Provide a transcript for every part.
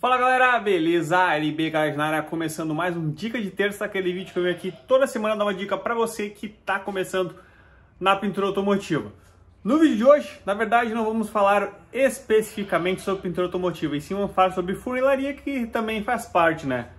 Fala galera, beleza? LB Garage na área, começando mais um Dica de Terça, aquele vídeo que eu venho aqui toda semana dar uma dica para você que está começando na pintura automotiva. No vídeo de hoje, na verdade, não vamos falar especificamente sobre pintura automotiva, e sim vamos falar sobre funilaria, que também faz parte, né?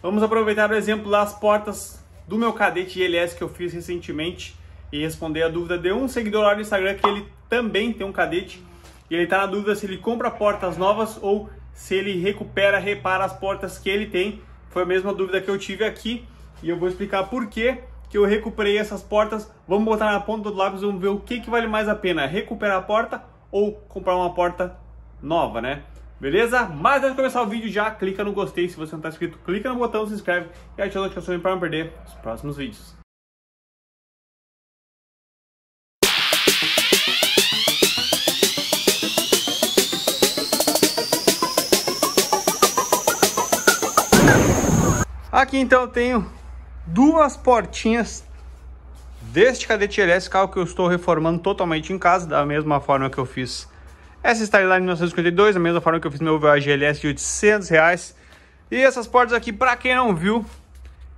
Vamos aproveitar o exemplo das portas do meu cadete ILS que eu fiz recentemente e responder a dúvida de um seguidor lá no Instagram que ele também tem um cadete e ele está na dúvida se ele compra portas novas ou se ele recupera, repara as portas que ele tem. Foi a mesma dúvida que eu tive aqui e eu vou explicar por que eu recuperei essas portas. Vamos botar na ponta do lápis, vamos ver o que, que vale mais a pena, recuperar a porta ou comprar uma porta nova, né? Beleza? Mas antes de começar o vídeo já, clica no gostei. Se você não está inscrito, clica no botão, se inscreve e ativa a notificação para não perder os próximos vídeos. aqui então eu tenho duas portinhas deste Cadete LS, carro que eu estou reformando totalmente em casa, da mesma forma que eu fiz essa Styline 1952, da mesma forma que eu fiz meu VAG LS de 800 reais. E essas portas aqui, para quem não viu,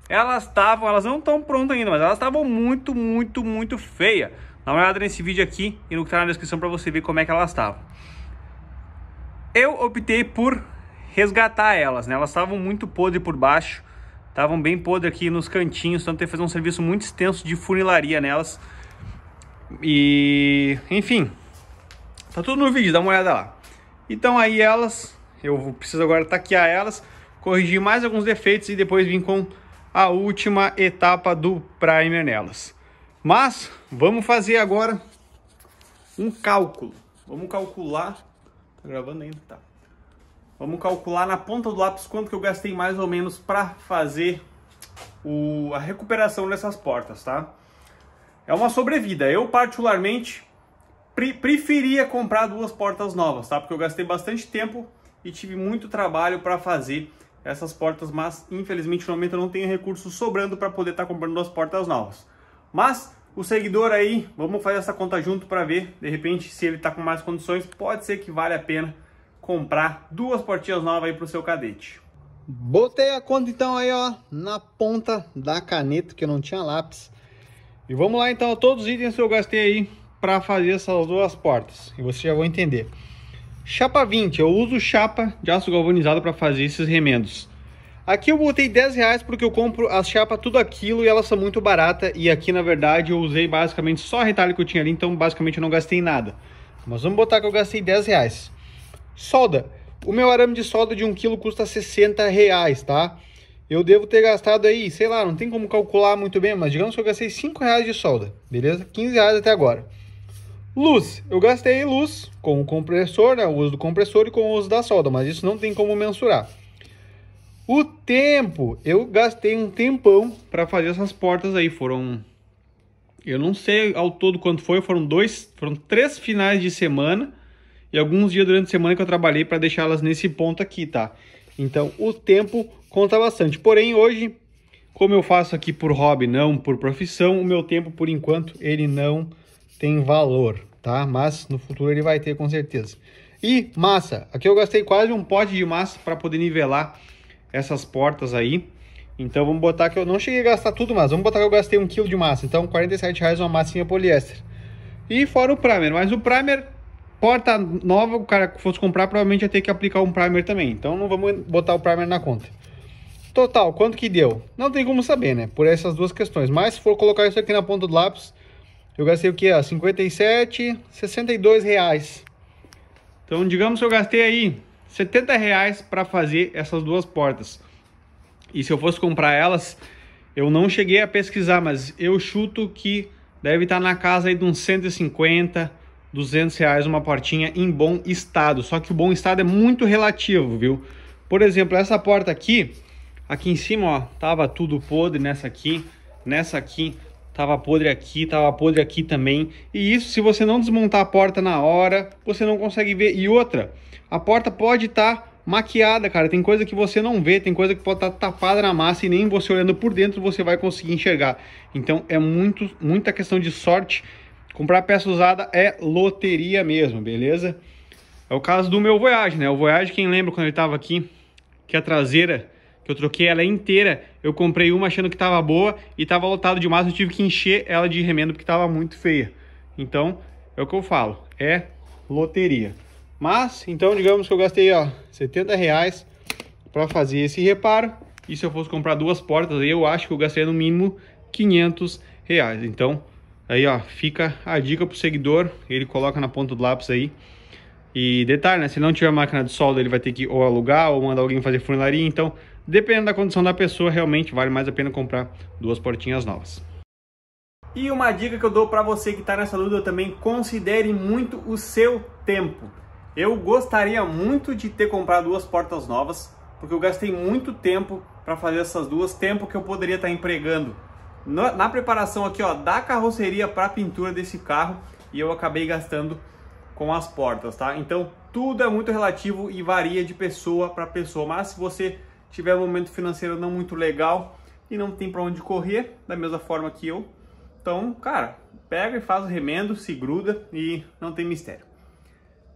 elas estavam, elas não estão prontas ainda, mas elas estavam muito, muito, muito feia. Dá uma olhada nesse vídeo aqui e no que está na descrição para você ver como é que elas estavam. Eu optei por resgatar elas, né? Elas estavam muito podre por baixo. Estavam bem podre aqui nos cantinhos, tanto que fazer um serviço muito extenso de funilaria nelas. E, enfim, tá tudo no vídeo, dá uma olhada lá. Então aí elas, eu preciso agora taquear elas, corrigir mais alguns defeitos e depois vir com a última etapa do primer nelas. Mas vamos fazer agora um cálculo. Vamos calcular. Tá gravando ainda? Tá. Vamos calcular na ponta do lápis quanto que eu gastei mais ou menos para fazer o, a recuperação dessas portas, tá? É uma sobrevida. Eu, particularmente, pre preferia comprar duas portas novas, tá? Porque eu gastei bastante tempo e tive muito trabalho para fazer essas portas, mas infelizmente no momento eu não tenho recursos sobrando para poder estar tá comprando duas portas novas. Mas o seguidor aí, vamos fazer essa conta junto para ver, de repente, se ele está com mais condições, pode ser que vale a pena comprar duas portinhas novas aí pro seu cadete. Botei a conta então aí, ó, na ponta da caneta, que eu não tinha lápis. E vamos lá então, todos os itens que eu gastei aí para fazer essas duas portas. E vocês já vão entender. Chapa 20, eu uso chapa de aço galvanizado para fazer esses remendos. Aqui eu botei 10 reais porque eu compro as chapas tudo aquilo e elas são muito baratas. E aqui, na verdade, eu usei basicamente só retalho que eu tinha ali, então basicamente eu não gastei nada. Mas vamos botar que eu gastei 10 reais. Solda. O meu arame de solda de 1 kg custa 60 reais, tá? Eu devo ter gastado aí, sei lá, não tem como calcular muito bem, mas digamos que eu gastei 5 reais de solda, beleza? 15 reais até agora. Luz, eu gastei luz com o compressor, né, o uso do compressor e com o uso da solda, mas isso não tem como mensurar. O tempo, eu gastei um tempão para fazer essas portas aí, foram eu não sei ao todo quanto foi, foram dois, foram três finais de semana e alguns dias durante a semana que eu trabalhei para deixá-las nesse ponto aqui, tá? Então o tempo conta bastante. Porém, hoje, como eu faço aqui por hobby, não por profissão, o meu tempo, por enquanto, ele não tem valor, tá? Mas no futuro ele vai ter com certeza. E massa, aqui eu gastei quase um pote de massa para poder nivelar essas portas aí. Então vamos botar que eu não cheguei a gastar tudo, mas vamos botar que eu gastei um quilo de massa. Então R$ reais uma massinha poliéster. E fora o primer, mas o primer porta nova, o cara que fosse comprar, provavelmente ia ter que aplicar um primer também. Então não vamos botar o primer na conta. Total, quanto que deu? Não tem como saber, né? Por essas duas questões. Mas se for colocar isso aqui na ponta do lápis, eu gastei o que? Ah, 57, 62 reais. Então, digamos que eu gastei aí 70 reais para fazer essas duas portas. E se eu fosse comprar elas, eu não cheguei a pesquisar, mas eu chuto que deve estar na casa aí de uns 150, 200 reais uma portinha em bom estado. Só que o bom estado é muito relativo, viu? Por exemplo, essa porta aqui, aqui em cima, ó, tava tudo podre nessa aqui, nessa aqui, tava podre aqui, tava podre aqui também. E isso, se você não desmontar a porta na hora, você não consegue ver. E outra, a porta pode estar tá maquiada, cara. Tem coisa que você não vê, tem coisa que pode estar tá tapada na massa e nem você olhando por dentro você vai conseguir enxergar. Então é muito, muita questão de sorte Comprar peça usada é loteria mesmo, beleza? É o caso do meu Voyage, né? O Voyage, quem lembra quando ele tava aqui, que a traseira, que eu troquei ela inteira, eu comprei uma achando que tava boa e tava lotado demais, eu tive que encher ela de remendo porque tava muito feia. Então, é o que eu falo, é loteria. Mas, então, digamos que eu gastei, ó, 70 reais para fazer esse reparo. E se eu fosse comprar duas portas, aí eu acho que eu gastei no mínimo 500 reais. Então, Aí, ó, fica a dica pro seguidor, ele coloca na ponta do lápis aí. E detalhe, né, se não tiver máquina de solda, ele vai ter que ou alugar ou mandar alguém fazer funilaria, então, dependendo da condição da pessoa, realmente vale mais a pena comprar duas portinhas novas. E uma dica que eu dou para você que está nessa dúvida também, considere muito o seu tempo. Eu gostaria muito de ter comprado duas portas novas, porque eu gastei muito tempo para fazer essas duas, tempo que eu poderia estar tá empregando na, preparação aqui ó, da carroceria para a pintura desse carro e eu acabei gastando com as portas, tá? Então tudo é muito relativo e varia de pessoa para pessoa, mas se você tiver um momento financeiro não muito legal e não tem para onde correr, da mesma forma que eu, então, cara, pega e faz o remendo, se gruda e não tem mistério.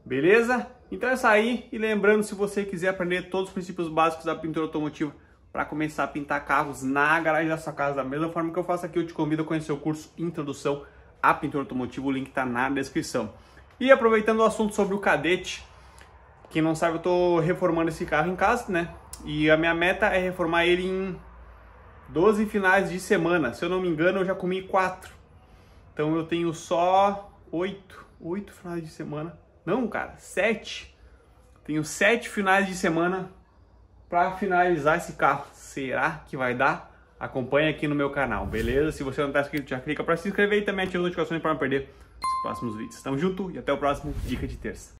Beleza? Então é isso aí. E lembrando, se você quiser aprender todos os princípios básicos da pintura automotiva para começar a pintar carros na garagem da sua casa. Da mesma forma que eu faço aqui, eu te convido a conhecer o curso Introdução à Pintura Automotiva, o link está na descrição. E aproveitando o assunto sobre o Cadete, quem não sabe, eu estou reformando esse carro em casa, né? E a minha meta é reformar ele em 12 finais de semana. Se eu não me engano, eu já comi 4. Então eu tenho só 8, 8 finais de semana. Não, cara, 7. Tenho 7 finais de semana para finalizar esse carro, será que vai dar? Acompanhe aqui no meu canal, beleza? Se você não está inscrito, já clica para se inscrever e também ativa as notificações para não perder os próximos vídeos. Tamo junto e até o próximo Dica de Terça.